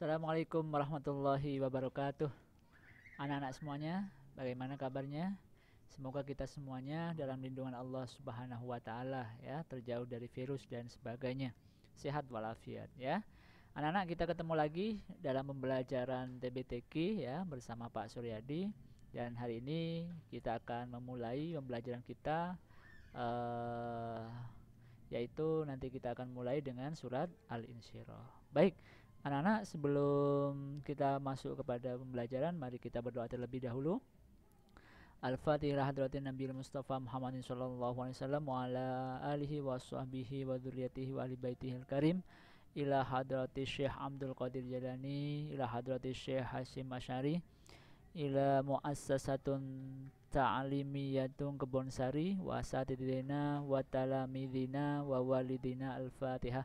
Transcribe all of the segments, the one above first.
Assalamualaikum warahmatullahi wabarakatuh. Anak-anak semuanya, bagaimana kabarnya? Semoga kita semuanya dalam lindungan Allah Subhanahu wa taala ya, terjauh dari virus dan sebagainya. Sehat walafiat ya. Anak-anak kita ketemu lagi dalam pembelajaran TBTK ya bersama Pak Suryadi dan hari ini kita akan memulai pembelajaran kita uh, yaitu nanti kita akan mulai dengan surat Al-Insyirah. Baik, Anak-anak, sebelum kita masuk kepada pembelajaran, mari kita berdoa terlebih dahulu. Al-Fatihah hadratin Nabi Mustafa Muhammadin sallallahu alaihi wasallam wa ala alihi wa sahbihi wa dzurriyyatihi wa ahli baitihi al-karim ila hadrati Syekh Abdul Qadir Jalani ila hadrati Syekh Hasyim Asyari ila muassasatun ta'limiyatun kebonsari wa satidina wa talamidina wa walidina al-Fatihah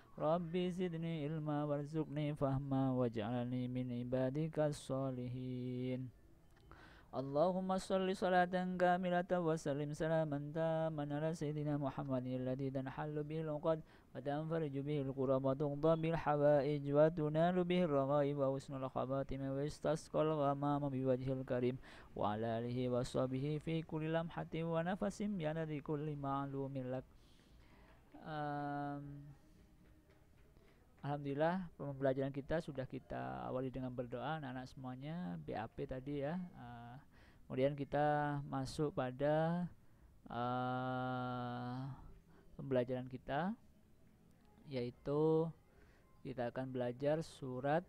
Rabbi zidni ilma warzuqni fahma waj'alni min ibadikas solihin Allahumma salli salatan kamilata wa sallim salaman taman ala sayyidina Muhammadin alladhi tanhallu bihil uqad wa tanfariju bihil qurab wa tuqda bil hawaij wa tunalu bihil raghaib wa husnul khabatim wa ghamama karim wa ala alihi wa sahbihi fi kulli lamhatin wa nafasin ya nadhi kulli ma'lumin lak Alhamdulillah pembelajaran kita sudah kita awali dengan berdoa anak-anak semuanya BAP tadi ya. Uh, kemudian kita masuk pada uh, pembelajaran kita yaitu kita akan belajar surat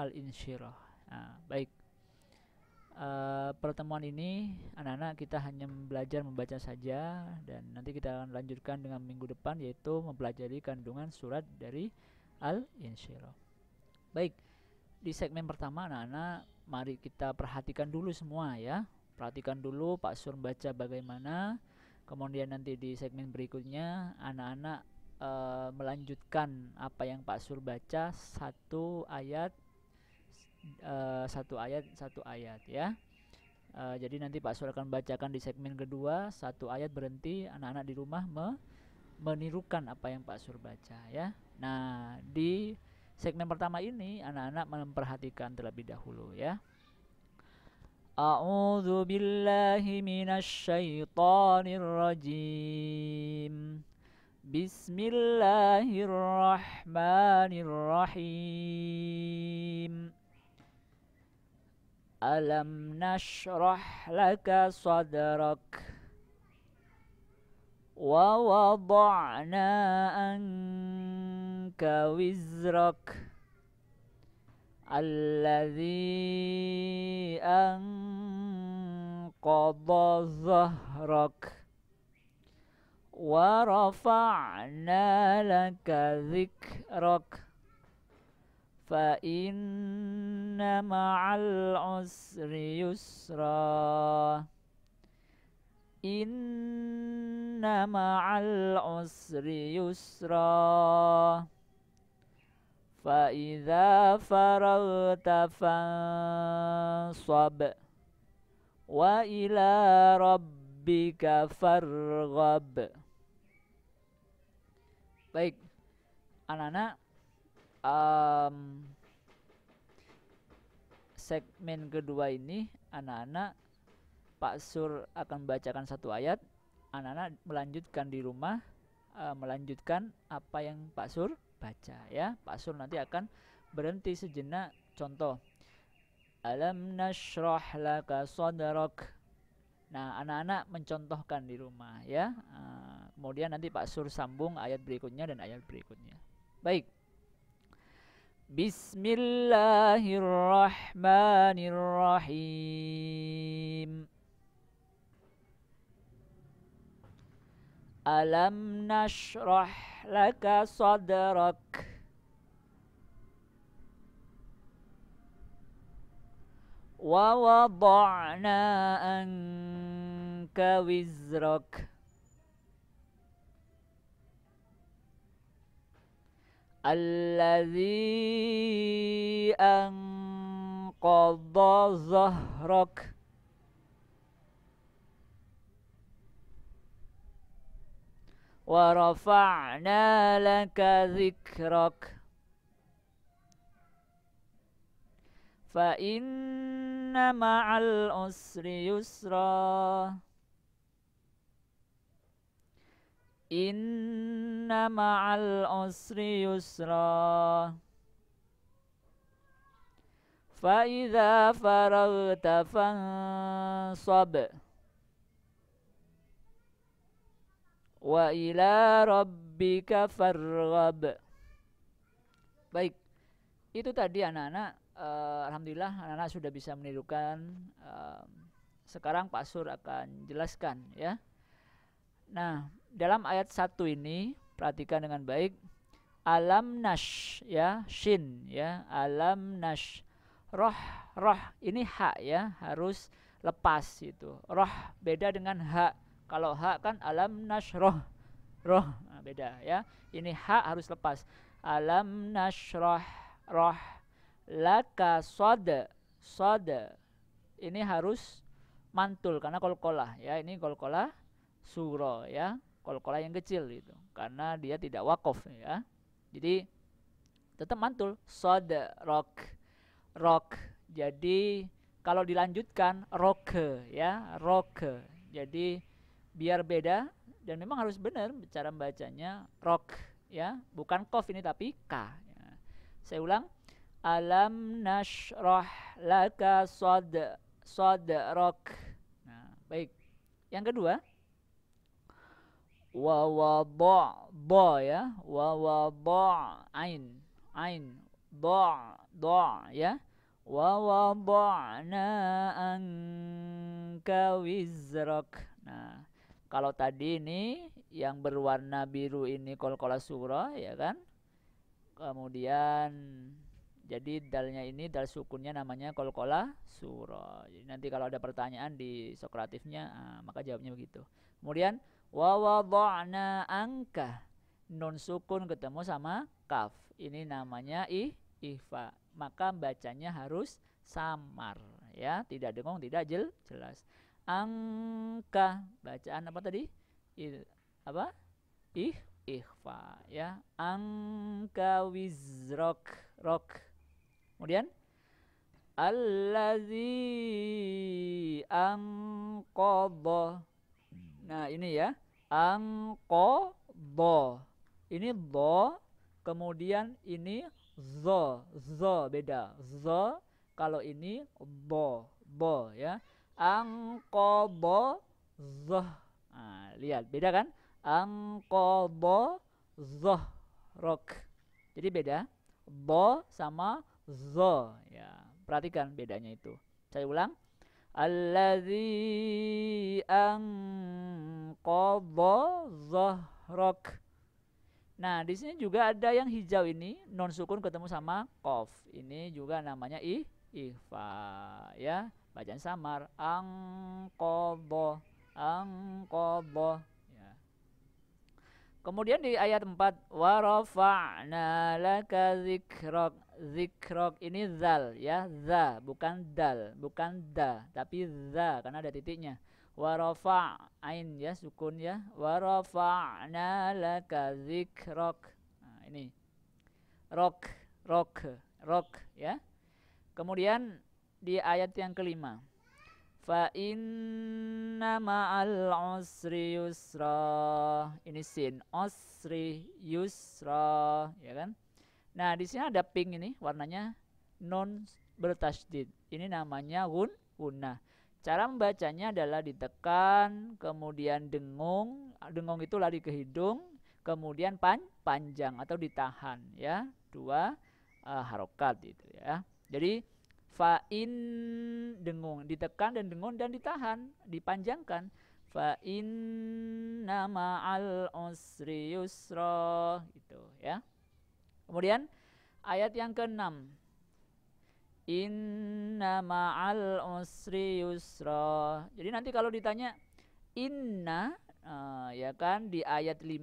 Al-Insyirah. Nah, baik. Eh, pertemuan ini anak-anak kita hanya belajar membaca saja dan nanti kita akan lanjutkan dengan minggu depan yaitu mempelajari kandungan surat dari Al-Insyirah. Baik, di segmen pertama anak-anak mari kita perhatikan dulu semua ya. Perhatikan dulu Pak Sur baca bagaimana. Kemudian nanti di segmen berikutnya anak-anak e, melanjutkan apa yang Pak Sur baca satu ayat uh, satu ayat satu ayat ya. Uh, jadi nanti Pak Sur akan bacakan di segmen kedua satu ayat berhenti anak-anak di rumah me menirukan apa yang Pak Sur baca ya. Nah di segmen pertama ini anak-anak memperhatikan terlebih dahulu ya. A'udzu billahi minasy syaithanir rajim. Bismillahirrahmanirrahim. ألم نشرح لك صدرك ووضعنا أنك وزرك الذي أنقض ظهرك ورفعنا لك ذكرك فإن مع العسر يسرا إن مع العسر يسرا فإذا فرغت فانصب وإلى ربك فارغب Baik, طيب، anak-anak um, segmen kedua ini anak-anak Pak Sur akan bacakan satu ayat anak-anak melanjutkan di rumah uh, melanjutkan apa yang Pak Sur baca ya Pak Sur nanti akan berhenti sejenak contoh alam nashroh laka sodarok nah anak-anak mencontohkan di rumah ya uh, kemudian nanti Pak Sur sambung ayat berikutnya dan ayat berikutnya baik بسم الله الرحمن الرحيم ألم نشرح لك صدرك ووضعنا أنك وزرك الذي أنقض ظهرك ورفعنا لك ذكرك فإن مع العسر يسرا Inna ma'al usri yusra Fa'idha faragta fansab Wa ila rabbika farghab Baik, itu tadi anak-anak uh, Alhamdulillah anak-anak sudah bisa menirukan uh, Sekarang Pak Sur akan jelaskan ya Nah dalam ayat 1 ini perhatikan dengan baik alam nash ya shin ya alam nash roh roh ini hak ya harus lepas itu roh beda dengan hak kalau hak kan alam nash roh roh nah, beda ya ini hak harus lepas alam nash roh roh laka sode sode ini harus mantul karena kolkola ya ini kolkola suro ya kol-kola yang kecil gitu karena dia tidak wakof ya jadi tetap mantul sod rock rock jadi kalau dilanjutkan rock ya rock jadi biar beda dan memang harus benar cara bacanya rock ya bukan kof ini tapi k ya. saya ulang alam nashroh laka sod sod rock nah baik yang kedua wa ba ba ya wa ba ain ain ba do ya wa na anka wizrak nah kalau tadi ini yang berwarna biru ini kolkola surah ya kan kemudian jadi dalnya ini dal sukunnya namanya kolkola surah jadi nanti kalau ada pertanyaan di sokratifnya ah, maka jawabnya begitu kemudian wa wada'na angka nun sukun ketemu sama kaf ini namanya ih ihfa maka bacanya harus samar ya tidak dengung tidak jel, jelas angka bacaan apa tadi I, apa ih ihfa ya angka wizrok rok kemudian allazi angqadha Nah, ini ya. Angko do. Ini do, kemudian ini zo, zo beda. Zo kalau ini bo, bo ya. Angko bo zo. Nah, lihat beda kan? Angko bo zo rok. Jadi beda. Bo sama zo ya. Perhatikan bedanya itu. Saya ulang alladzi anqadha dhahrak Nah, di sini juga ada yang hijau ini non sukun ketemu sama kof. Ini juga namanya i ifa ya, bacaan samar angqadha angqadha Kemudian di ayat 4 rafa'na laka zikrok. Zikrok ini zal ya, za bukan dal, bukan da, tapi za karena ada titiknya. ain ya sukun ya. rafa'na laka zikrok. Nah, ini rok rok rok ya. Kemudian di ayat yang kelima. Fa'inna ma'al usri yusra. Ini sin. Usri yusra. Ya kan? Nah, di sini ada pink ini. Warnanya non bertasdid. Ini namanya gun guna. Cara membacanya adalah ditekan, kemudian dengung. Dengung itu lari ke hidung. Kemudian pan, panjang atau ditahan. ya Dua uh, harokat itu ya. Jadi Fa'in dengung ditekan dan dengung dan ditahan, dipanjangkan. Fa'in nama al usri yusra gitu, ya. Kemudian ayat yang keenam. Inna ma'al usri yusra. Jadi nanti kalau ditanya inna uh, ya kan di ayat 5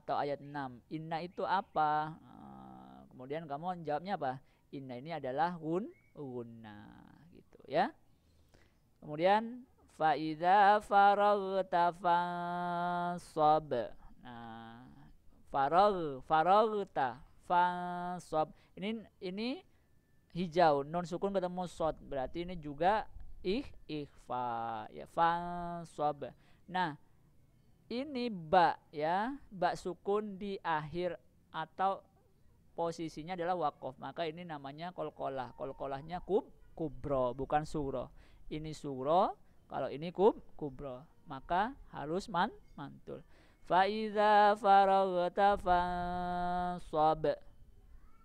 atau ayat 6. Inna itu apa? Uh, kemudian kamu jawabnya apa? Inna ini adalah hun guna gitu ya. Kemudian faida faragta fansab. Nah, farog faragta fansab. Ini ini hijau non sukun ketemu sod berarti ini juga ih ikhfa ya fansab. Nah, ini ba ya, ba sukun di akhir atau posisinya adalah wakof maka ini namanya kolkolah kolkolahnya kub kubro bukan suro ini suro kalau ini kub kubro maka harus man mantul faida faragta fansab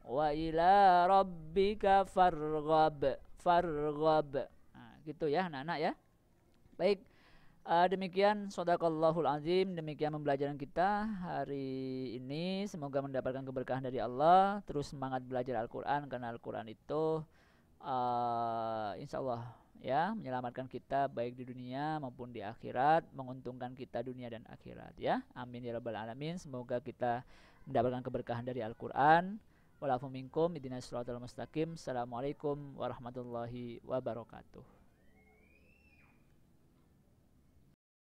wa ila rabbika farghab farghab nah, gitu ya anak-anak ya baik Uh, demikian sodakallahul azim demikian pembelajaran kita hari ini semoga mendapatkan keberkahan dari Allah terus semangat belajar Al-Quran karena Al-Quran itu uh, insya Allah ya menyelamatkan kita baik di dunia maupun di akhirat menguntungkan kita dunia dan akhirat ya amin ya rabbal alamin semoga kita mendapatkan keberkahan dari Al-Quran walafu minkum idina mustaqim assalamualaikum warahmatullahi wabarakatuh